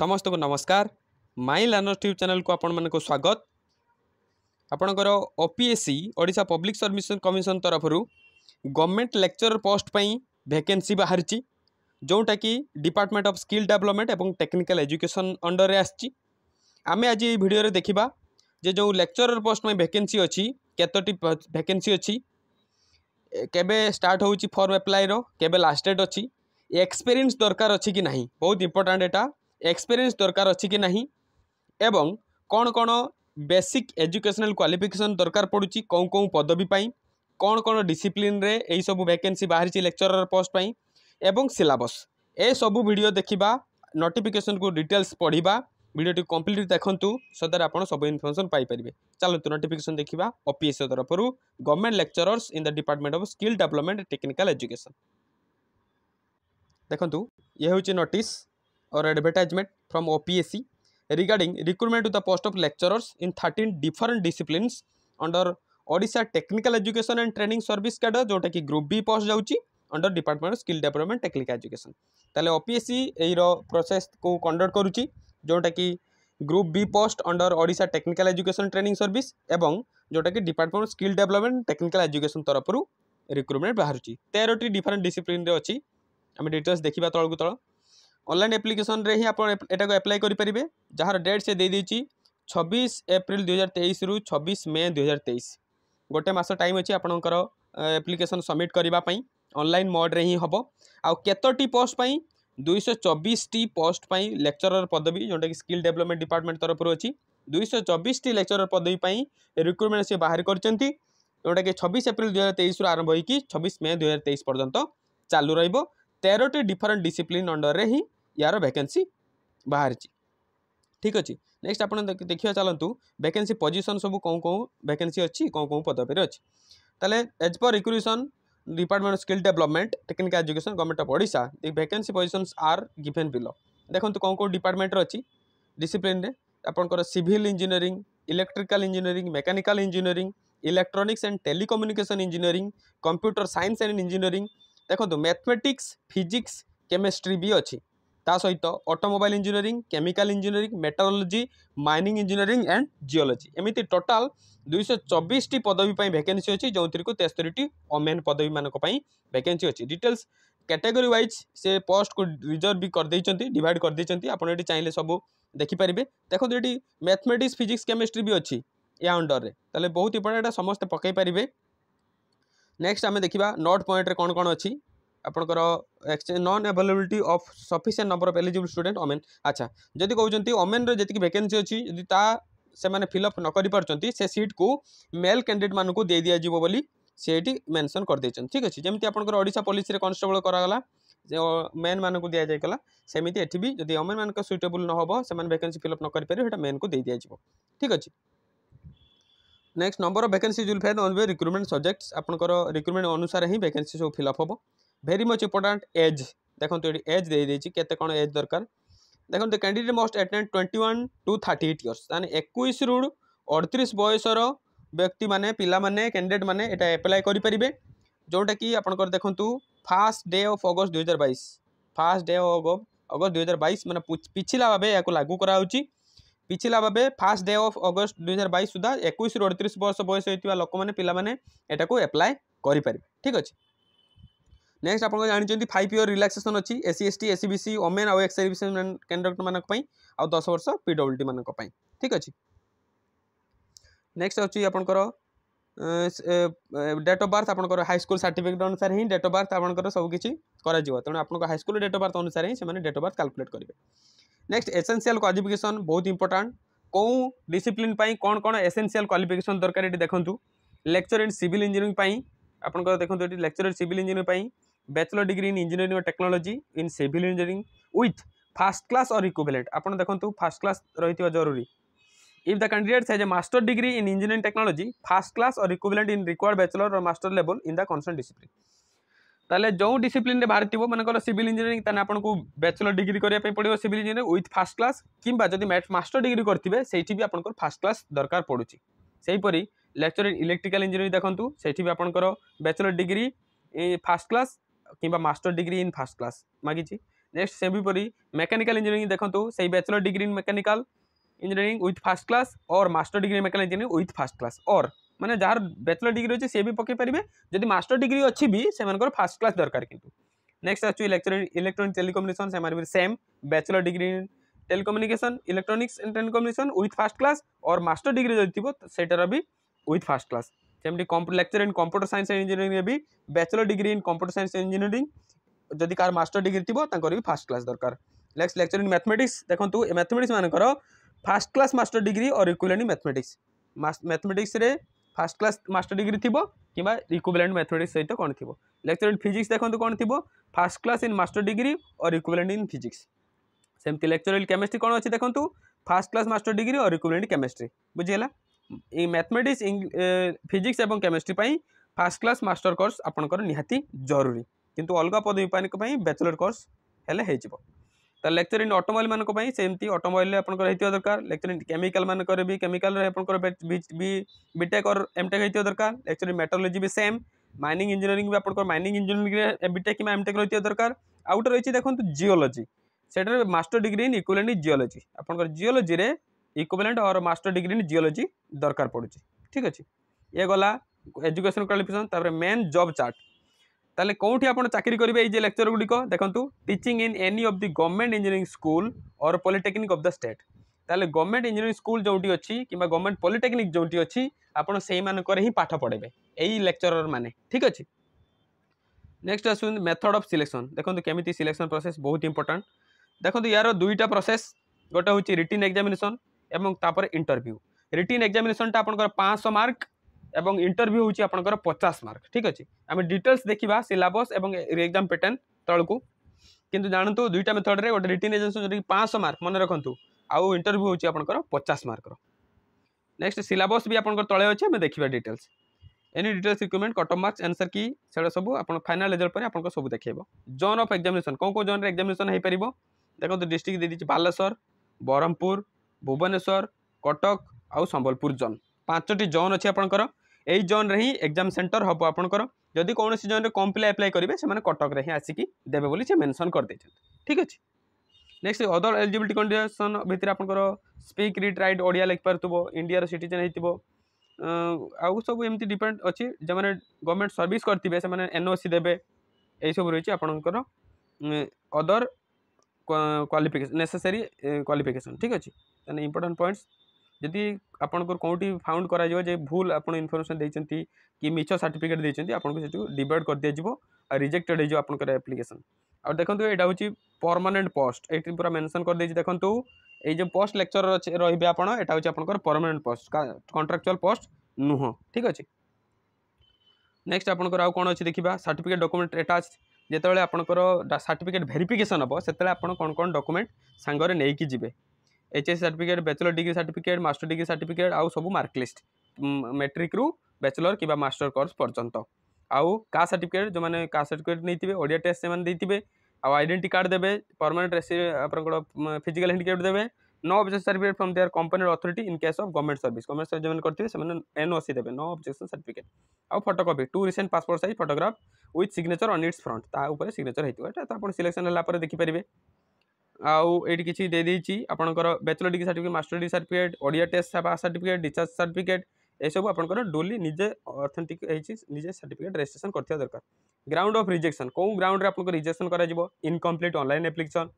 ସମସ୍ତଙ୍କୁ ନମସ୍କାର ମାଇ learners tube ଚ୍ୟାନେଲ୍କୁ ଆପଣମାନଙ୍କୁ ସ୍ୱାଗତ ଆପଣଙ୍କର O P S C Odisha public service commission ତରଫରୁ ଗଭର୍ଣ୍ଣମେଣ୍ଟ ଲେକ୍ଚରର୍ ପୋଷ୍ଟ ପାଇଁ ଭ୍ୟାକେନ୍ସି ବାହାରିଛି ଯେଉଁଟାକି ଡିପାର୍ଟମେଣ୍ଟ ଅଫ୍ ସ୍କିଲ୍ ଡେଭଲପମେଣ୍ଟ ଏବଂ ଟେକ୍ନିକାଲ୍ ଏଜୁକେସନ୍ ଅଣ୍ଡରରେ ଆସିଛି ଆମେ ଆଜି ଏହି ଭିଡ଼ିଓରେ ଦେଖିବା ଯେ ଯେଉଁ ଲେକ୍ଚରର୍ ପୋଷ୍ଟ ପାଇଁ ଭ୍ୟାକେନ୍ସି ଅଛି କେତୋଟି ଭ୍ୟାକେନ୍ସି ଅଛି କେବେ ଷ୍ଟାର୍ଟ ହେଉଛି ଫର୍ମ ଆପ୍ଲାଏର କେବେ ଲାଷ୍ଟ ଡେଟ୍ ଅଛି ଏକ୍ସପେରିଏନ୍ସ ଦରକାର ଅଛି କି ନାହିଁ ବହୁତ ଇମ୍ପୋର୍ଟାଣ୍ଟ ଏଇଟା ଏକ୍ସପିରିଏନ୍ସ ଦରକାର ଅଛି କି ନାହିଁ ଏବଂ କ'ଣ କ'ଣ ବେସିକ୍ ଏଜୁକେସନାଲ୍ କ୍ୱାଲିଫିକେସନ୍ ଦରକାର ପଡ଼ୁଛି କେଉଁ କେଉଁ ପଦବୀ ପାଇଁ କ'ଣ କ'ଣ ଡିସିପ୍ଲିନ୍ରେ ଏହିସବୁ ଭ୍ୟାକେନ୍ସି ବାହାରିଛି ଲେକ୍ଚରର ପୋଷ୍ଟ ପାଇଁ ଏବଂ ସିଲାବସ୍ ଏସବୁ ଭିଡ଼ିଓ ଦେଖିବା ନୋଟିଫିକେସନ୍କୁ ଡିଟେଲ୍ସ ପଢ଼ିବା ଭିଡ଼ିଓଟି କମ୍ପ୍ଲିଟ୍ ଦେଖନ୍ତୁ ସୋ ଦ୍ୟାଟ୍ ଆପଣ ସବୁ ଇନଫର୍ମେସନ୍ ପାଇପାରିବେ ଚାଲନ୍ତୁ ନୋଟିଫିକେସନ୍ ଦେଖିବା ଓପିଏସ୍ଓ ତରଫରୁ government lecturers in the department of skill development technical education ଦେଖନ୍ତୁ ଇଏ ହେଉଛି ନୋଟିସ୍ और advertisement from OPSC regarding recruitment to the post of lecturers in 13 different disciplines under Odisha Technical Education and Training Service cadre जोटा कि group B post जाऊँगी under department skill development technical education तेल OPSC एईर process को conduct करुच्ची जोटा कि group B post under Odisha technical education training service जोटा कि department skill development technical education तरफ रिक्रुटमेंट बाहर तेरह डिफरेन्ट डिसिप्लिन अच्छी आम डिटेल्स देखा तौक तौल ଅନଲାଇନ୍ ଆପ୍ଲିକେସନ୍ରେ ହିଁ ଆପଣ ଏଟାକୁ ଆପ୍ଲାଏ କରିପାରିବେ ଯାହାର ଡେଟ୍ ସେ ଦେଇଦେଇଛି ଛବିଶ ଏପ୍ରିଲ ଦୁଇହଜାର ତେଇଶରୁ ଛବିଶ ମେ ଦୁଇହଜାର ତେଇଶ ଗୋଟେ ମାସ ଟାଇମ୍ ଅଛି ଆପଣଙ୍କର ଆପ୍ଲିକେସନ୍ ସବମିଟ୍ କରିବା ପାଇଁ ଅନଲାଇନ୍ ମୋଡ଼୍ରେ ହିଁ ହେବ ଆଉ କେତୋଟି ପୋଷ୍ଟ ପାଇଁ ଦୁଇଶହ ଚବିଶଟି ପୋଷ୍ଟ ପାଇଁ ଲେକ୍ଚରର ପଦବୀ ଯେଉଁଟାକି ସ୍କିଲ୍ ଡେଭଲପମେଣ୍ଟ ଡିପାର୍ଟମେଣ୍ଟ ତରଫରୁ ଅଛି ଦୁଇଶହ ଚବିଶଟି ଲେକ୍ଚରର ପଦବୀ ପାଇଁ ରିକ୍ରୁଟମେଣ୍ଟ ସେ ବାହାର କରିଛନ୍ତି ଯେଉଁଟାକି ଛବିଶ ଏପ୍ରିଲ ଦୁଇହଜାର ତେଇଶରୁ ଆରମ୍ଭ ହୋଇକି ଛବିଶ ମେ ଦୁଇହଜାର ତେଇଶ ପର୍ଯ୍ୟନ୍ତ ଚାଲୁ ରହିବ तेरटी डिफरेन्ट डिसीप्लीन अंडर ही यार भैके बाहरी ठीक अच्छे नेक्स्ट आप देखिए चलतु भेके पोजिशन सब कौन कौन भैके अच्छी कौन कौन पदवीर अच्छी तेल एज पर recruitment department skill development technical education government of Odisha the भैके पजिशन आर गिभेन बिलो देखो कौन कौन डिपार्टमेंट अच्छी डिप्लीन आप सिभिल इंजीनियरी electrical engineering mechanical engineering electronics and telecommunication engineering computer science and engineering ଦେଖନ୍ତୁ ମ୍ୟାଥମେଟିକ୍ସ ଫିଜିକ୍ସ କେମିଷ୍ଟ୍ରି ବି ଅଛି ତା ସହିତ automobile engineering chemical engineering metallurgy mining engineering and geology ଏମିତି ଟୋଟାଲ୍ ଦୁଇଶହ ଚବିଶଟି ପଦବୀ ପାଇଁ ଭ୍ୟାକେନ୍ସି ଅଛି ଯେଉଁଥିରୁ ତେସ୍ତରୀଟି ଓମେନ୍ ପଦବୀମାନଙ୍କ ପାଇଁ ଭ୍ୟାକେନ୍ସି ଅଛି ଡିଟେଲ୍ସ କ୍ୟାଟେଗୋରୀ ୱାଇଜ୍ ସେ ପୋଷ୍ଟକୁ ରିଜର୍ଭ ବି କରିଦେଇଛନ୍ତି ଡିଭାଇଡ଼ କରିଦେଇଛନ୍ତି ଆପଣ ଏଠି ଚାହିଁଲେ ସବୁ ଦେଖିପାରିବେ ଦେଖନ୍ତୁ ଏଠି ମ୍ୟାଥମେଟିକ୍ସ ଫିଜିକ୍ସ କେମିଷ୍ଟ୍ରି ବି ଅଛି ଏହା ଅଣ୍ଡରରେ ତାହେଲେ ବହୁତ ଇମ୍ପୋର୍ଟାଣ୍ଟ ଏଇଟା ସମସ୍ତେ ପକାଇ ପାରିବେ नेक्स्ट आम देखा नोट पॉइंट कौन कौन अच्छी आपंकर non availability of sufficient number of eligible student women अच्छा जदि कौन ओमेन रेक भैकेन्सी अच्छी जी ता फिलअप न करीट कु मेल कैंडिडेट मानक दे दिजो सी मेनसन करदे ठीक अच्छे जमी आपशा पुलिस कन्स्टेबल कराला मेन मानक दि जाएगा सेमती एटी भी जदि ओमेन मानक सुइटेबुल न हो भैके फिलअप न करेंगे मेन को दे दिजो ठीक अच्छे next number of vacancy will ଫେନ୍ ଅନ୍ ରିକ୍ରୁଟମେଣ୍ଟ ସବଜେକ୍ଟସ୍ ଆପଣଙ୍କର ରିକ୍ରୁଟମେଣ୍ଟ ଅନୁସାରେ ହିଁ ଭେକେନ୍ସି ସବୁ ଫିଲ୍ଅପ୍ ହେବ ଭେରି ମଚ୍ ଇମ୍ପୋର୍ଟାଣ୍ଟ ଏଜ୍ ଦେଖନ୍ତୁ ଏଠି ଏଜ୍ ଦେଇଦେଇଛି କେତେ କ'ଣ ଏଜ୍ ଦରକାର ଦେଖନ୍ତୁ candidate must attend twenty one to thirty eight years ତାହେଲେ ଏକୋଇଶରୁ ଅଡ଼ତିରିଶ ବୟସର ବ୍ୟକ୍ତିମାନେ ପିଲାମାନେ କ୍ୟାଣ୍ଡିଡେଟ୍ ମାନେ ଏଇଟା ଆପ୍ଲାଏ କରିପାରିବେ ଯେଉଁଟାକି ଆପଣଙ୍କର ଦେଖନ୍ତୁ ଫାର୍ଷ୍ଟ ଡେ ଅଫ୍ ଅଗଷ୍ଟ ଦୁଇହଜାର ବାଇଶ ଫାର୍ଷ୍ଟ ଡେ ଅଫ୍ ଅଗଷ୍ଟ ଦୁଇହଜାର ବାଇଶ ମାନେ ପିଛିଲା ଭାବେ ଏହାକୁ ଲାଗୁ କରାହେଉଛି ପିଛିଲା ଭାବେ ଫାର୍ଷ୍ଟ ଡେ ଅଫ୍ ଅଗଷ୍ଟ ଦୁଇହଜାର ବାଇଶ ସୁଦ୍ଧା ଏକୋଇଶରୁ ଅଡ଼ତିରିଶ ବର୍ଷ ବୟସ ହୋଇଥିବା ଲୋକମାନେ ପିଲାମାନେ ଏଟାକୁ ଆପ୍ଲାଏ କରିପାରିବେ ଠିକ୍ ଅଛି ନେକ୍ସଟ ଆପଣ ଜାଣିଛନ୍ତି ଫାଇଭ୍ ଇୟର ରିଲାକ୍ସେସନ୍ ଅଛି SC ST SC BC women ଆଉ ଏକ୍ସ ସର୍ଭିସେସ୍ କ୍ୟାଣ୍ଡିଡେଟ୍ମାନଙ୍କ ପାଇଁ ଆଉ ଦଶ ବର୍ଷ ପିଡବ୍ଲ୍ୟୁଡି ମାନଙ୍କ ପାଇଁ ଠିକ୍ ଅଛି ନେକ୍ସଟ ଅଛି ଆପଣଙ୍କର ଡେଟ୍ ଅଫ୍ ବାର୍ଥ ଆପଣଙ୍କର ହାଇସ୍କୁଲ ସାର୍ଟିଫିକେଟ୍ ଅନୁସାରେ ହିଁ ଡେଟ୍ ଅଫ୍ ବାର୍ଥ ଆପଣଙ୍କର ସବୁକିଛି କରାଯିବ ତେଣୁ ଆପଣଙ୍କ ହାଇସ୍କୁଲ ଡେଟ୍ ଅଫ୍ ବାର୍ଥ ଅନୁସାରେ ହିଁ ସେମାନେ ଡେଟ୍ ଅଫ୍ ବାର୍ଥ କାଲକୁଲେଟ୍ କରିବେ নেক্সট ଏସେନ୍ସିଆଲ କ୍ୱାଲିଫିକେସନ୍ ବହୁତ ଇମ୍ପୋର୍ଟାଣ୍ଟ କେଉଁ ଡିସିପ୍ଲିନ୍ ପାଇଁ କ'ଣ କ'ଣ ଏସେନ୍ସିଆଲ କ୍ୱାଲିଫିକେସନ୍ ଦରକାର ଏଠି ଦେଖନ୍ତୁ ଲେକ୍ଚର ଇନ୍ ସିଭିଲ୍ ଇଞ୍ଜିନିୟରିଂ ପାଇଁ ଆପଣଙ୍କର ଦେଖନ୍ତୁ ଏଠି ଲେକ୍ଚର ଇନ୍ ସିଭିଲ୍ ଇଞ୍ଜିନିୟରିଂ ପାଇଁ ବ୍ୟାଚଲର ଡିଗ୍ରୀ ଇନ୍ ଇଞ୍ଜିନିୟରିଂ ଓ technology in civil engineering with first class or equivalent আপনার দেখুন ফার্স্ট ক্লাস রয়েছে জরুরি if the candidate has a master degree in engineering technology first class or equivalent in required bachelor or master level in the concern discipline তাহলে ଯେଉଁ ଡିସିପ୍ଲିନ୍ରେ ବାହାରିଥିବ ମନେକର civil engineering ତାହେଲେ ଆପଣଙ୍କୁ bachelor degree କରିବା ପାଇଁ ପଡ଼ିବ civil engineering with first class କିମ୍ବା ଯଦି ମାଷ୍ଟର୍ ଡିଗ୍ରୀ କରିଥିବେ ସେଇଠି ବି ଆପଣଙ୍କର ଫାର୍ଷ୍ଟ କ୍ଲାସ୍ ଦରକାର ପଡ଼ୁଛି ସେହିପରି ଲେକ୍ଚର୍ ଇନ୍ ଇଲେକ୍ଟ୍ରିକାଲ୍ ଇଞ୍ଜିନିୟରିଂ ଦେଖନ୍ତୁ ସେଇଠି ବି ଆପଣଙ୍କର ବ୍ୟାଚଲର୍ ଡିଗ୍ରୀ ଫାର୍ଷ୍ଟ କ୍ଲାସ୍ କିମ୍ବା master degree in first class ମାଗିଛି ନେକ୍ସଟ ସେହିପରି ମେକାନିକାଲ୍ ଇଞ୍ଜିନିୟରିଂ ଦେଖନ୍ତୁ ସେଇ bachelor degree in mechanical engineering with first class or master degree mechanical engineering with first class or मैंने जहाँ बैचलर डिग्री अच्छे से भी पकई पारे जब मास्टर डिग्री अच्छी भी से फास्ट क्लास दरकार कितु नेक्स्ट आस इलेक्ट्रोनिक टेलिकम्युनिकेशन से भी same bachelor degree telecommunication electronics and telecommunication with first class और मास्टर डिग्री जब थी से भी ओथ फास्ट क्लास जमी lecture in computer science and engineering भी bachelor degree in computer science and engineering जदि कार मास्टर डिग्री थोड़ा भी फास्ट क्लास दरकार नेक्स्ट लेक्चर इन मैथमेटिक्स देखो मैथमेटिक्स मानकर फास्ट क्लास मास्टर डिग्री और equal in mathematics mathematics first class master degree থিব কিংবা ইকুইভ্যালেন্ট ম্যাথমেটিক্স সহিত কোণ থিব লেকচর ইন ফিজিক্স দেখুন কোণ থিব first class in master degree or equivalent in physics সেমতি লেকচর ইন কেমিস্ট্রি কোণ অছি দেখুন first class master degree or equivalent chemistry বুঝিলা এই ম্যাথমেটিক্স ফিজিক্স এবং কেমিস্ট্রি পাই ফার্স্ট ক্লাস মাস্টার কোর্স আপনার নিহতি জরুরি কিন্তু অলগা পদবী পাই ব্যাচেলর কোর্স হলে হয়ে যাব ତାହେଲେ ଲେକ୍ଚର ଇନ୍ ଅଟୋମୋବାଇଲ ମାନଙ୍କ ପାଇଁ ସେମିତି ଅଟୋମୋବାଇଲରେ ଆପଣଙ୍କର ହେଇଥିବା ଦରକାର ଲେକ୍ଚର ଇନ୍ କେମିକାଲ ମାନଙ୍କରେ ବି କେମିକାଲରେ ଆପଣଙ୍କର ବିଟେକ୍ ଅର୍ ଏମ୍ଟେକ୍ ହେଇଥିବା ଦରକାର ଲେକ୍ଚର ଇନ୍ ମେଟୋଲୋଜି ବି ସେମ୍ ମାଇନିଂ ଇଞ୍ଜିନିୟରିଂ ବି ଆପଣଙ୍କର ମାଇନିଂ ଇଞ୍ଜିନିୟରିଂରେ ବିଟେକ୍ କିମ୍ବା ଏମ୍ଟେକ୍ ରହିଥିବା ଦରକାର ଆଉ ଗୋଟେ ରହିଛି ଦେଖନ୍ତୁ ଜିଓଲୋଜି ସେଠାରେ master degree in equivalent geology ଆପଣଙ୍କର ଜିଓଲୋଜିରେ equivalent or master degree in geology ଦରକାର ପଡ଼ୁଛି ଠିକ୍ ଅଛି ଇଏ ଗଲା ଏଜୁକେସନ୍ କ୍ୱାଲିଫିକେସନ୍ ତାପରେ ମେନ୍ ଜବ୍ ଚାର୍ଟ তাহলে কোটি আপনার চাকরি করবে এই যে লেকচর গুড়ি দেখুন teaching in any of the government engineering school or polytechnic of the state তাহলে গভর্নমেন্ট ইঞ্জিনিয়ারিং স্কুল যেটি অছি কিংবা গভর্নমেন্ট পলিটেকনিক যেটি অছি আপনার সেই মানকরে হি পাঠ পড়াইবে এই লেকচরর মানে ঠিক আছে নেক্সট আসুন মেথড অফ সিলেকশন দেখুন কেমিতি সিলেকশন প্রসেস বহুত ইম্পর্টাট দেখুন ইয়ার দুইটা প্রসেস গোটা হচ্ছে রিটিন এক্সামিনেসন এবং তাপরে ইন্টরভিউ রিটিন এক্সামিনেসনটা আপনার পাঁচশো মার্ক এবং ইন্টরভিউ হচ্ছে আপনার পচাশ মার্ক ঠিক আছে আমি ডিটেলস দেখা সিলাবস এবং এক্সাম প্যাটর্ন তলকু কিন্তু জাঁতু দুইটা মেথডে গোটে রিটিন এজেন্সি যদি পাঁচশো মার্ক মনে রাখতু আউ ইন্টরভিউ হচ্ছে আপনার পচাশ মার্কর নেক্সট সিলাবস বি আপনার তলে অছে আমি দেখা details any details requirement cut marks answer key সেটা সব আপনার ফাইনাল রেজল্ট পরে আপনার সব দেখাইব জোন অফ এক্সামিনেসন কেউ কেউ জোনের এক্সামিনেসন হয়ে পার দেখুন ডিস্ট্রিক্ট দিয়ে দিয়েছি বালেশ্বর ব্রহ্মপুর ভুবনেশ্বর কটক আউ সম্বলপুর জোন পাঁচটি জোন অছে আপনার এই ଜୋନ୍ରେ ହିଁ ଏକ୍ଜାମ୍ ସେଣ୍ଟର ହେବ ଆପଣଙ୍କର ଯଦି କୌଣସି ଜୋନ୍ରେ କମ୍ ପିଲା ଆପ୍ଲାଏ କରିବେ ସେମାନେ କଟକରେ ହିଁ ଆସିକି ଦେବେ ବୋଲି ସେ ମେନସନ୍ କରିଦେଇଛନ୍ତି ଠିକ୍ ଅଛି ନେକ୍ସଟ ଅଦର ଏଲିଜିବିଲିଟି କଣ୍ଡିସନ୍ ଭିତରେ ଆପଣଙ୍କର ସ୍ପିକ୍ ରିଟ୍ ରାଇଟ୍ ଓଡ଼ିଆ ଲେଖିପାରୁଥିବ ଇଣ୍ଡିଆର ସିଟିଜେନ୍ ହେଇଥିବ ଆଉ ସବୁ ଏମିତି ଡିପେଣ୍ଡ ଅଛି ଯେଉଁମାନେ ଗଭର୍ଣ୍ଣମେଣ୍ଟ ସର୍ଭିସ୍ କରିଥିବେ ସେମାନେ ଏନ୍ଓସି ଦେବେ ଏଇସବୁ ରହିଛି ଆପଣଙ୍କର ଅଦର କ୍ୱାଲିଫିକେସନ୍ ନେସେସରୀ କ୍ୱାଲିଫିକେସନ୍ ଠିକ୍ ଅଛି ତାହେଲେ ଇମ୍ପୋର୍ଟାଣ୍ଟ ପଏଣ୍ଟସ୍ ଯଦି ଆପଣଙ୍କର କେଉଁଠି ଫାଉଣ୍ଡ କରାଯିବ ଯେ ଭୁଲ ଆପଣ ଇନଫର୍ମେସନ୍ ଦେଇଛନ୍ତି କି ମିଛ ସାର୍ଟିଫିକେଟ୍ ଦେଇଛନ୍ତି ଆପଣଙ୍କୁ ସେଠୁ ଡିଭାଇଡ଼ କରିଦିଆଯିବ ଆଉ ରିଜେକ୍ଟେଡ଼ ହେଇଯିବ ଆପଣଙ୍କର ଆପ୍ଲିକେସନ୍ ଆଉ ଦେଖନ୍ତୁ ଏଇଟା ହେଉଛି ପରମାନେଣ୍ଟ ପୋଷ୍ଟ ଏଇଠି ପୁରା ମେନସନ୍ କରିଦେଇଛି ଦେଖନ୍ତୁ ଏଇ ଯେଉଁ ପୋଷ୍ଟ ଲେକ୍ଚର ରହିବେ ଆପଣ ଏଇଟା ହେଉଛି ଆପଣଙ୍କର ପରମାନେଣ୍ଟ ପୋଷ୍ଟ କଣ୍ଟ୍ରାକ୍ଚୁଆଲ୍ ପୋଷ୍ଟ ନୁହଁ ଠିକ୍ ଅଛି ନେକ୍ସଟ ଆପଣଙ୍କର ଆଉ କ'ଣ ଅଛି ଦେଖିବା ସାର୍ଟିଫିକେଟ୍ ଡକୁମେଣ୍ଟ ଏଟା ଅଛି ଯେତେବେଳେ ଆପଣଙ୍କର ସାର୍ଟିଫିକେଟ୍ ଭେରିଫିକେସନ୍ ହେବ ସେତେବେଳେ ଆପଣ କ'ଣ କ'ଣ ଡକୁମେଣ୍ଟ ସାଙ୍ଗରେ ନେଇକି ଯିବେ H S certificate bachelor degree certificate master degree certificate आउ सब मार्कलीस्ट मेट्रिक्रु बैचलर कि मास्टर कोर्स पर्यंत आउ का सार्टिफिकेट जो मैंने का सार्टिफिकेट नहीं थे ओडिया टेस्ट से मैंने आउ आईडेट कार्ड देते परमानेंट रेसी आप फिजिकल हेंडिकेप्ट देते no objection certificate from their company authority in case of government service government service जो करते हैं एन ओसी देते नो अब्जेक्शन सार्टिफिकेट आउ photocopy two recent passport size photograph with signature on its front ताऊपर signature होता है तो आप सिलेक्शन होगापर देखिपारे ଆଉ ଏଇଠି କିଛି ଦେଇଦେଇଛି ଆପଣଙ୍କର bachelor degree certificate master degree certificate Odia test certificate discharge certificate ଏସବୁ ଆପଣଙ୍କର ଡୋଲି ନିଜେ ଅଥେଣ୍ଟିକ୍ ହେଇଛି ନିଜେ ସାର୍ଟିଫିକେଟ୍ ରେଜିଷ୍ଟ୍ରେସନ୍ କରିଥିବା ଦରକାର ଗ୍ରାଉଣ୍ଡ ଅଫ୍ ରିଜେକ୍ସନ୍ କେଉଁ ଗ୍ରାଉଣ୍ଡରେ ଆପଣଙ୍କୁ ରିଜେକ୍ସନ୍ କରାଯିବ incomplete online application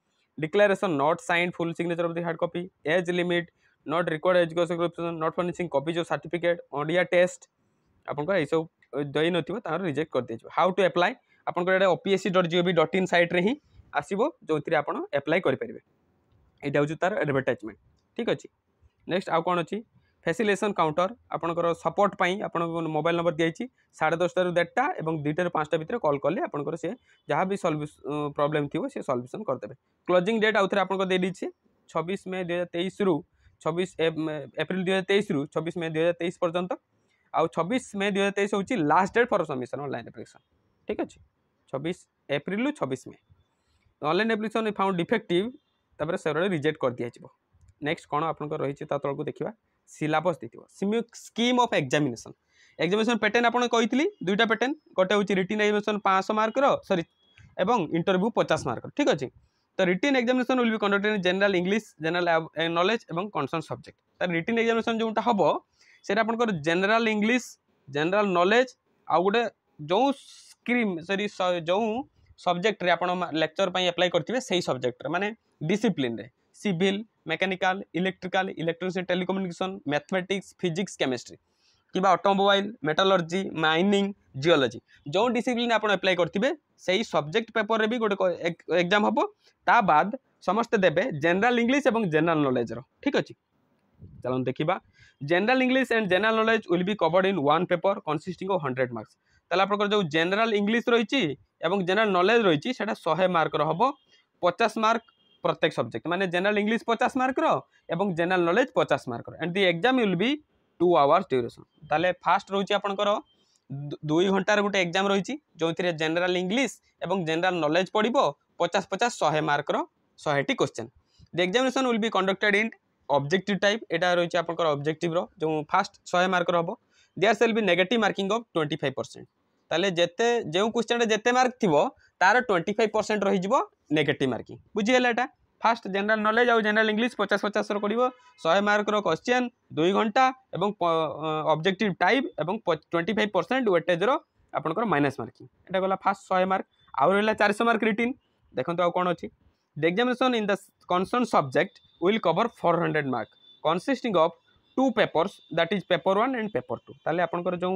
declaration not sign full signature of the hard copy age limit not required education ଗ୍ରୁପସନ୍ ନଟ୍ ଫର୍ଣ୍ଣିସିଂ କପି ଯେଉଁ ସାର୍ଟିଫିକେଟ୍ ଓଡ଼ିଆ ଟେଷ୍ଟ ଆପଣଙ୍କର ଏଇସବୁ ଦେଇନଥିବ ତାହାର ରିଜେକ୍ଟ କରିଦେଇଯିବ ହାଉ ଟୁ ଆପ୍ଲାଏ ଆପଣଙ୍କର ଏଇଟା OPSC dot gov dot in ସାଇଟ୍ରେ ହିଁ ଆସିବ ଯେଉଁଥିରେ ଆପଣ ଆପ୍ଲାଏ କରିପାରିବେ ଏଇଟା ହେଉଛି ତା'ର ଆଡ଼ଭର୍ଟାଇଜମେଣ୍ଟ ଠିକ୍ ଅଛି ନେକ୍ସଟ ଆଉ କ'ଣ ଅଛି ଫ୍ୟାସିଲେସନ୍ କାଉଣ୍ଟର ଆପଣଙ୍କର ସପୋର୍ଟ ପାଇଁ ଆପଣଙ୍କ ମୋବାଇଲ୍ ନମ୍ବର ଦିଆଯାଇଛି ସାଢ଼େ ଦଶଟାରୁ ଦେଢ଼ଟା ଏବଂ ଦୁଇଟାରୁ ପାଞ୍ଚଟା ଭିତରେ କଲ୍ କଲେ ଆପଣଙ୍କର ସେ ଯାହା ବି ପ୍ରୋବ୍ଲେମ୍ ଥିବ ସେ ସଲ୍ୟୁସନ୍ କରିଦେବେ କ୍ଲୋଜିଂ ଡେଟ୍ ଆଉ ଥରେ ଆପଣଙ୍କ ଦେଇଦେଇଛି ଛବିଶ ମେ ଦୁଇହଜାର ତେଇଶରୁ ଛବିଶ ଏପ୍ରିଲ ଦୁଇହଜାର ତେଇଶରୁ ଛବିଶ ମେ ଦୁଇହଜାର ତେଇଶ ପର୍ଯ୍ୟନ୍ତ ଆଉ ଛବିଶ ମେ ଦୁଇହଜାର ତେଇଶ ହେଉଛି last date for submission online application ଠିକ୍ ଅଛି ଛବିଶ ଏପ୍ରିଲରୁ ଛବିଶ May online application found defective ତାପରେ ସେଗୁଡ଼ା ରିଜେକ୍ଟ କରିଦିଆଯିବ ନେକ୍ସଟ କ'ଣ ଆପଣଙ୍କର ରହିଛି ତା ତଳକୁ ଦେଖିବା ସିଲାବସ୍ ଦେଇଥିବ scheme of examination examination pattern ଆପଣ କହିଥିଲି ଦୁଇଟା ପ୍ୟାଟର୍ନ ଗୋଟେ ହେଉଛି ରିଟିନ୍ ଏକ୍ଜାମିନେସନ୍ ପାଞ୍ଚଶହ ମାର୍କର ସରି ଏବଂ ଇଣ୍ଟରଭ୍ୟୁ ପଚାଶ ମାର୍କର ଠିକ୍ ଅଛି ତ written examination will be conducted in general English general knowledge ଏବଂ କନସର୍ନ ସବଜେକ୍ଟ ତାର ରିଟିନ୍ ଏକ୍ଜାମିନେସନ୍ ଯେଉଁଟା ହେବ ସେଇଟା ଆପଣଙ୍କର ଜେନେରାଲ୍ ଇଂଲିଶ ଜେନେରାଲ୍ ନଲେଜ୍ ଆଉ ଗୋଟେ ଯେଉଁ ସ୍କ୍ରିମ୍ ସରି ଯେଉଁ ସବଜେକ୍ଟରେ ଆପଣ ଲେକ୍ଚର ପାଇଁ ଆପ୍ଲାଏ କରିଥିବେ ସେଇ ସବଜେକ୍ଟରେ ମାନେ ଡିସିପ୍ଲିନ୍ରେ civil mechanical electrical electronics telecommunication mathematics physics chemistry কিংবা অটোমোবাইল মেটালর্জি মাইনিং জিওলোজি যে ডিসিপ্লিন আপনার আপ্লাই করবে সেই সবজেক্ট পেপরের বি গোটে এক্সাম হব তা বাদ সমস্তে দেবে জেনারেল ইংলিশ এবং জেনারেল নলেজর ঠিক আছে চলুন দেখিবা general English and general knowledge will be covered in one paper consisting of hundred marks তাহলে আপনার যে জেনারেল ইংলিশ রয়েছে এবং জেনারেল নলেজ রয়েছে সেটা শহে মার্কর হব পচাশ মার্ক প্রত্যেক সবজেক্ট মানে জেনারেল ইংলিশ পচাশ মার্কর এবং জেনারেল নলেজ পচাশ মার্কর and the exam will be two hours duration তাহলে ফার্স্ট রয়েছে আপনার দুই ঘন্টার গোটে এক্সাম রয়েছে যে জেনারেল ইংলিশ এবং জেনারেল নলেজ পড়ব পচাশ পচাশ শহে মার্কর শহেটি question the examination will be conducted in objective type এটা রয়েছে আপনার অবজেক্টিভর যে ফার্স্ট শহে মার্কর হব there shall be negative marking of twenty five percent ତାହେଲେ ଯେତେ ଯେଉଁ କ୍ୱେଶ୍ଚନ୍ରେ ଯେତେ ମାର୍କ ଥିବ ତାର ଟ୍ୱେଣ୍ଟି ଫାଇଭ୍ ପରସେଣ୍ଟ ରହିଯିବ ନେଗେଟିଭ୍ ମାର୍କିଂ ବୁଝିଗଲା ଏଇଟା ଫାଷ୍ଟ ଜେନେରାଲ୍ ନଲେଜ୍ ଆଉ ଜେନେରାଲ୍ ଇଂଲିଶ ପଚାଶ ପଚାଶର କରିବ ଶହେ ମାର୍କର କ୍ୱେଶ୍ଚିନ୍ ଦୁଇ ଘଣ୍ଟା ଏବଂ ଅବଜେକ୍ଟିଭ୍ ଟାଇପ୍ ଏବଂ ଟ୍ୱେଣ୍ଟି ଫାଇଭ୍ ପରସେଣ୍ଟ ୱେଟେଜ୍ର ଆପଣଙ୍କର ମାଇନସ୍ ମାର୍କିଂ ଏଇଟା ଗଲା ଫାଷ୍ଟ ଶହେ ମାର୍କ ଆଉ ରହିଲା ଚାରିଶହ ମାର୍କ ରିଟିନ୍ ଦେଖନ୍ତୁ ଆଉ କ'ଣ ଅଛି the examination in the concern subject will cover four hundred mark consisting of two papers that is paper one and paper two তাহলে আপনার যে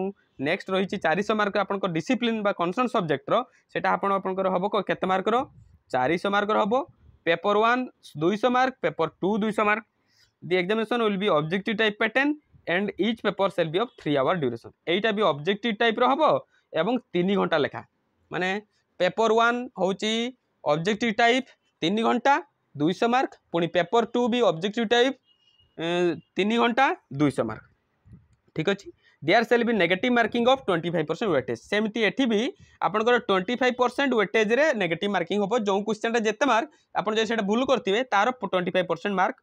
নেক্সট রয়েছে চারিশ মার্ক আপনার ডিসিপ্লিন বা কনসর্ন সবজেক্টর সেটা আপনার আপনার হব কত মার্কর চারিশ মার্কর হব পেপর ওয়ান দুইশ মার্ক পেপর টু দুইশ mark the examination will be objective type pattern and each paper shall be of three hour duration এইটা বি অবজেক্টিভ টাইপর হব এবং তিন ঘন্টা লেখা মানে পেপর ওয়ান হচ্ছে অবজেক্টিভ টাইপ তিন ঘন্টা দুইশ মার্ক পুঁ পেপর টু বি অবজেক্টিভ টাইপ ତିନି ଘଣ୍ଟା ଦୁଇଶହ ମାର୍କ ଠିକ୍ ଅଛି there shall be negative marking of twenty five percent weightage ସେମିତି ଏଠି ବି ଆପଣଙ୍କର ଟ୍ୱେଣ୍ଟି ଫାଇଭ୍ ପରସେଣ୍ଟ ୱେଟେଜ୍ରେ ନେଗେଟିଭ୍ ମାର୍କିଂ ହେବ ଯେଉଁ କ୍ୱେଶ୍ଚନ୍ଟା ଯେତେ ମାର୍କ ଆପଣ ଯଦି ସେଇଟା ଭୁଲ କରିଥିବେ ତା'ର twenty five percent mark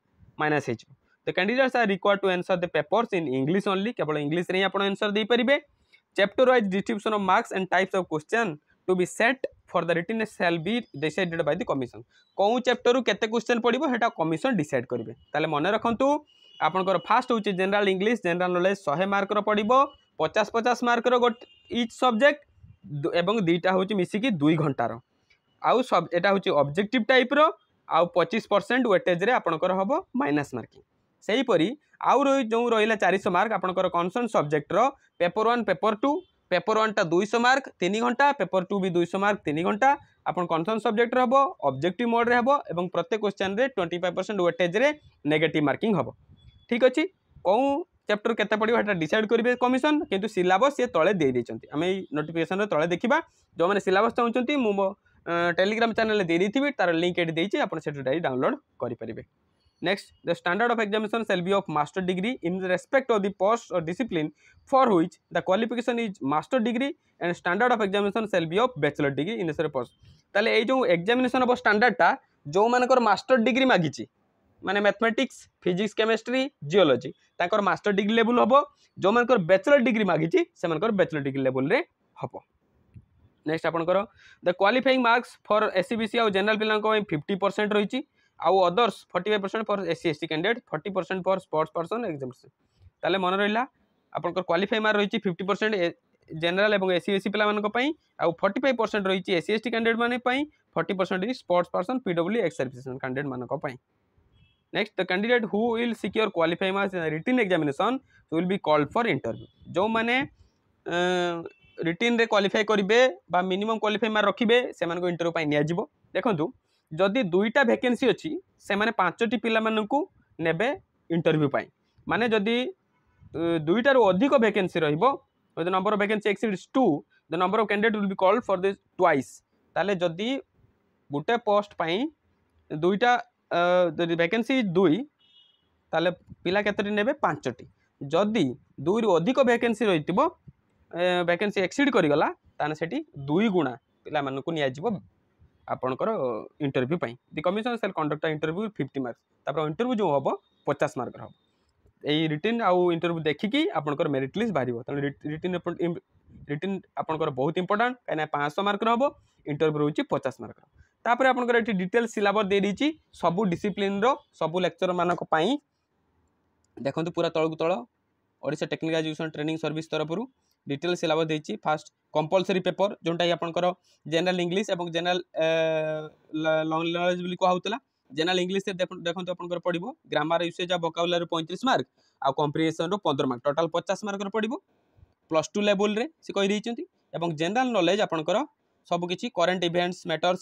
minus ହେଇଯିବ the candidates are required to answer the papers in English only କେବଳ ଇଂଲିଶରେ ହିଁ ଆପଣ ଆନ୍ସର୍ ଦେଇପାରିବେ chapter wise distribution of marks and types of question to be set for the written shall be decided by the commission কেউ chapter কেতে question পড়ব সেটা commission decide করবে তাহলে মনে রাখতু আপনার ফার্স্ট হচ্ছে জেনারেল ইংলিশ জেনারেল নলেজ শহে মার্কর পড়ব পচাশ পচাশ মার্কর গোটে ইচ সবজেক্ট এবং দুইটা হচ্ছে মিশিকি দুই ঘন্টার আউ সব এটা হচ্ছে অবজেক্টিভ টাইপর আউ পঁচিশ পরসেন্ট ওয়েটেজরে আপনার হব মাইনাস মার্কিং সেইপরি আউ যে রহলা চারিশ মার্ক আপনার কনসর্ন সবজেক্টর paper one paper two paper ওয়ানটা দুইশো মার্ক তিন ঘন্টা পেপর টু বি দুইশো মার্ক তিন ঘন্টা আপনার কনসর্ন সবজেক্টর হব অবজেক্টিভ মোড্রে হব এবং প্রত্যেক কোশ্চেন্রে টোয়েন্টি ফাইভ পরসেন্ট ওয়েটেজ্রে নেগেটিভ মার্কিং হব ঠিক আছে কেউ চ্যাপ্টর কেতে পড়ব সেটা ডিসাইড করবে কমিশন কিন্তু সিলাবস সি তলে দিয়ে দিয়েছেন আমি এই নোটিফিকেসনরে তলে দেখবা যে সিলাবস চাহুমান মু টেলিগ্রাম চ্যানেল দিয়ে দিয়েছি তার লিঙ্ক এটি দিয়েছি আপনার সেটা ডাউনলোড করে Next, the standard of examination shall be of master degree in respect of the post or discipline for which the qualification is master degree and standard of examination shall be of bachelor degree in respect of post. তাহলে এই যে examination হব স্ট্যান্ডার্ডটা যেমানকর master degree মাগিছি মানে mathematics physics chemistry geology তাঁকর master degree level হব যেমানকর bachelor degree মাগিছি সেমানকর ব্যাচেলর ডিগ্রি লেভেলরে হব নেক্সট আপনার the qualifying marks for SEBC আউ জেনারেল পিলাঙ্ক পাই ফিফটি পরসেন্ট রয়েছে আউ others forty five percent for SC ST candidate forty percent for sports person exemption তাহলে মনে রহিলা আপনার কোয়ালিফাই মার্ক রয়েছে ফিফটি পরসেন্ট জেনারেল এবং এসি এসি পিলাମାନଙ୍କ ପାଇଁ ଆଉ 45 ପରସେଣ୍ଟ ରହିଛି S C S T candidate ମାନଙ୍କ ପାଇଁ forty percent sports person PWD ex serviceman candidate ମାନଙ୍କ ପାଇଁ next the candidate who will secure qualify mark written examination will be called for interview ଯେଉଁମାନେ ରିଟିନ୍ରେ କ୍ୱାଲିଫାଇ କରିବେ ବା ମିନିମମ୍ କ୍ୱାଲିଫାଇ ମାର୍କ ରଖିବେ ସେମାନଙ୍କୁ ଇଣ୍ଟରଭ୍ୟୁ ପାଇଁ ନିଆଯିବ ଦେଖନ୍ତୁ ଯଦି ଦୁଇଟା ଭେକେନ୍ସି ଅଛି ସେମାନେ ପାଞ୍ଚଟି ପିଲାମାନଙ୍କୁ ନେବେ ଇଣ୍ଟରଭ୍ୟୁ ପାଇଁ ମାନେ ଯଦି ଦୁଇଟାରୁ ଅଧିକ ଭେକେନ୍ସି ରହିବ the number of vacancy exceeds to the number of candidate will be called for this twice ତାହେଲେ ଯଦି ଗୋଟେ ପୋଷ୍ଟ ପାଇଁ ଦୁଇଟା ଯଦି ଭେକେନ୍ସି ଦୁଇ ତାହେଲେ ପିଲା କେତୋଟି ନେବେ ପାଞ୍ଚଟି ଯଦି ଦୁଇରୁ ଅଧିକ ଭେକେନ୍ସି ରହିଥିବ ଭେକେନ୍ସି ଏକ୍ସିଡ୍ କରିଗଲା ତାହେଲେ ସେଠି ଦୁଇ ଗୁଣା ପିଲାମାନଙ୍କୁ ନିଆଯିବ ଆପଣଙ୍କର ଇଣ୍ଟରଭ୍ୟୁ ପାଇଁ the commission shall conduct interview fifty marks ତାପରେ ଇଣ୍ଟରଭ୍ୟୁ ଯେଉଁ ହେବ ପଚାଶ ମାର୍କର ହେବ ଏଇ ରିଟିନ୍ ଆଉ ଇଣ୍ଟରଭ୍ୟୁ ଦେଖିକି ଆପଣଙ୍କର ମେରିଟ୍ ଲିଷ୍ଟ ବାହାରିବ ତେଣୁ ରିଟିନ୍ ରିଟିନ୍ ଆପଣଙ୍କର ବହୁତ ଇମ୍ପୋର୍ଟାଣ୍ଟ କାହିଁକିନା ପାଞ୍ଚଶହ ମାର୍କର ହେବ ଇଣ୍ଟରଭ୍ୟୁ ରହୁଛି ପଚାଶ ମାର୍କର ତାପରେ ଆପଣଙ୍କର ଏଠି ଡିଟେଲ୍ ସିଲାବସ୍ ଦେଇଦେଇଛି ସବୁ ଡିସିପ୍ଲିନ୍ର ସବୁ ଲେକ୍ଚରମାନଙ୍କ ପାଇଁ ଦେଖନ୍ତୁ ପୁରା ତଳକୁ ତଳ Odisha technical education training service ତରଫରୁ ডিটেল সিলাবস দিয়েছি ফার্স্ট কম্পলসরি পেপর যেটা কি আপনার জেনারেল ইংলিশ এবং জেনারেল নলেজ বলে কুহাউলা জেনারেল ইংলিশে দেখুন আপনার পড়ব গ্রামার ইউসেজ আর ভোকাবুলারি পঁয়ত্রিশ মার্ক ଆଉ କମ୍ପ୍ରିହେନ୍ସନ୍ରୁ ପନ୍ଦର ମାର୍କ ଟୋଟାଲ୍ ପଚାଶ ମାର୍କର ପଡ଼ିବ ପ୍ଲସ୍ ଟୁ ଲେବୁଲ୍ରେ ସେ କହିଦେଇଛନ୍ତି ଏବଂ ଜେନେରାଲ୍ ନଲେଜ୍ ଆପଣଙ୍କର ସବୁକିଛି current events matters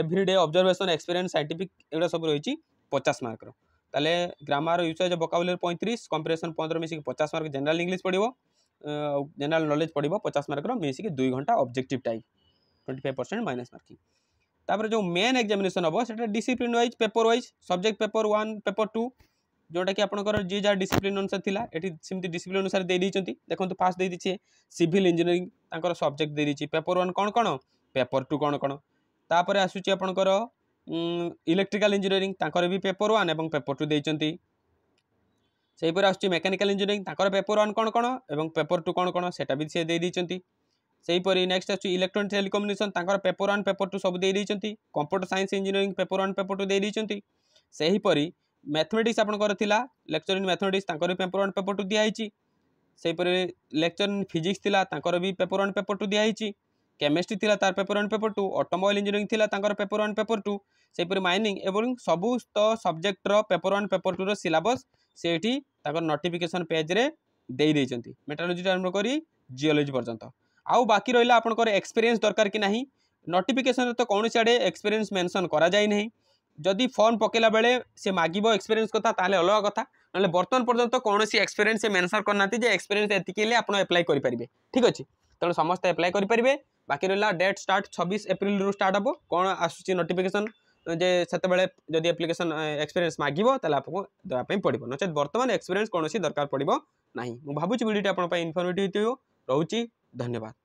everyday observation experience scientific ଏଗୁଡ଼ା ସବୁ ରହିଛି ପଚାଶ ମାର୍କର ତାହେଲେ ଗ୍ରାମାର ୟୁସେଜ୍ ଭୋକାବୁଲାରୀ ପଇଁତିରିଶ କମ୍ପ୍ରିହେନ୍ସନ୍ ପନ୍ଦର ମିଶିକି ପଚାଶ ମାର୍କ ଜେନେରାଲ୍ ଇଂଲିଶ ପଡ଼ିବ জেনারেল নলেজ পড়ব পচাশ মার্কর মিশিকি দুই ঘন্টা objective type twenty five percent minus marking তাপরে যে মেন এক্সামিনেসন হব সেটা discipline wise paper wise subject paper one paper two ଯେଉଁଟାକି ଆପଣଙ୍କର ଯିଏ ଯାହା ଡିସିପ୍ଲିନ୍ ଅନୁସାରେ ଥିଲା ଏଠି ସେମିତି ଡିସିପ୍ଲିନ୍ ଅନୁସାରେ ଦେଇଦେଇଛନ୍ତି ଦେଖନ୍ତୁ ଫାର୍ଷ୍ଟ ଦେଇଦେଇଛି ସିଭିଲ୍ ଇଞ୍ଜିନିୟରିଂ ତାଙ୍କର ସବଜେକ୍ଟ ଦେଇଦେଇଛି ପେପର୍ ୱାନ୍ କ'ଣ କ'ଣ ପେପର୍ ଟୁ କ'ଣ କ'ଣ ତାପରେ ଆସୁଛି ଆପଣଙ୍କର ଇଲେକ୍ଟ୍ରିକାଲ୍ ଇଞ୍ଜିନିୟରିଂ ତାଙ୍କର ବି ପେପର୍ ୱାନ୍ ଏବଂ ପେପର୍ ଟୁ ଦେଇଛନ୍ତି ସେହିପରି ଆସୁଛି ମେକାନିକାଲ୍ ଇଞ୍ଜିନିୟରିଂ ତାଙ୍କର ପେପର୍ ୱାନ୍ କ'ଣ କ'ଣ ଏବଂ ପେପର୍ ଟୁ କ'ଣ କ'ଣ ସେଇଟା ବି ସେ ଦେଇଦେଇଛନ୍ତି ସେହିପରି ନେକ୍ସଟ ଆସୁଛି ଇଲେକ୍ଟ୍ରୋନିକ୍ ଟେଲିକମ୍ୟୁନିକେସନ୍ ତାଙ୍କର ପେପର୍ ୱାନ୍ ପେପର୍ ଟୁ ସବୁ ଦେଇଦେଇଛନ୍ତି computer science engineering paper one paper two ଦେଇଦେଇଛନ୍ତି ସେହିପରି ମ୍ୟାଥମେଟିକ୍ସ ଆପଣଙ୍କର ଥିଲା ଲେକ୍ଚର ଇନ୍ ମ୍ୟାଥମେଟିକ୍ସ ତାଙ୍କର ବି ପେପର୍ ୱାନ୍ ପେପର୍ ଟୁ ଦିଆହେଇଛି ସେହିପରି ଲେକ୍ଚର ଇନ୍ ଫିଜିକ୍ସ ଥିଲା ତାଙ୍କର ବି ପେପର୍ ୱାନ୍ ପେପର୍ ଟୁ ଦିଆହେଇଛି କେମିଷ୍ଟ୍ରି ଥିଲା ତାର paper one paper two automobile engineering ଥିଲା ତାଙ୍କର ପେପର ୱାନ୍ ପେପର ଟୁ ସେହିପରି ମାଇନିଂ ଏବଂ ସବୁ ତ ସବଜେକ୍ଟର ପେପର ୱାନ୍ ପେପର ଟୁର ସିଲାବସ୍ ସେଇଠି ତାଙ୍କର ନୋଟିଫିକେସନ୍ ପେଜ୍ରେ ଦେଇଦେଇଛନ୍ତି ମେଟାଲୋଜିଠୁ ଆରମ୍ଭ କରି ଜିଓଲୋଜି ପର୍ଯ୍ୟନ୍ତ ଆଉ ବାକି ରହିଲା ଆପଣଙ୍କର ଏକ୍ସପିରିଏନ୍ସ ଦରକାର କି ନାହିଁ ନୋଟିଫିକେସନ୍ରେ ତ କୌଣସି ଆଡ଼େ ଏକ୍ସପିରିଏନ୍ସ ମେନସନ୍ କରାଯାଇ ନାହିଁ ଯଦି ଫର୍ମ ପକାଇଲା ବେଳେ ସେ ମାଗିବ ଏକ୍ସପିରିଏନ୍ସ କଥା ତାହେଲେ ଅଲଗା କଥା ନହେଲେ ବର୍ତ୍ତମାନ ପର୍ଯ୍ୟନ୍ତ କୌଣସି ଏକ୍ସପିରିଏନ୍ସ ସେ ମେନସନ୍ କରିନାହାନ୍ତି ଯେ ଏକ୍ସପିରିଏନ୍ସ ଏତିକି ହେଲେ ଆପଣ ଆପ୍ଲାଏ କରିପାରିବେ ଠିକ୍ ଅଛି ତେଣୁ ସମସ୍ତେ ଆପ୍ଲାଏ କରିପାରିବେ ବାକି ରହିଲା ଡେଟ୍ ଷ୍ଟାର୍ଟ ଛବିଶ ଏପ୍ରିଲରୁ ଷ୍ଟାର୍ଟ ହେବ କ'ଣ ଆସୁଛି ନୋଟିଫିକେସନ୍ ଯେ ସେତେବେଳେ ଯଦି ଆପ୍ଲିକେସନ୍ ଏକ୍ସପିରିଏନ୍ସ ମାଗିବ ତାହେଲେ ଆପଣଙ୍କୁ ଦେବା ପାଇଁ ପଡ଼ିବ ନଚେତ୍ ବର୍ତ୍ତମାନ ଏକ୍ସପିରିଏନ୍ସ କୌଣସି ଦରକାର ପଡ଼ିବ ନାହିଁ ମୁଁ ଭାବୁଛି ଭିଡ଼ିଓଟି ଆପଣଙ୍କ ପାଇଁ ଇନଫର୍ମେଟିଭ୍ ଥିବ ରହୁଛି ଧନ୍ୟବାଦ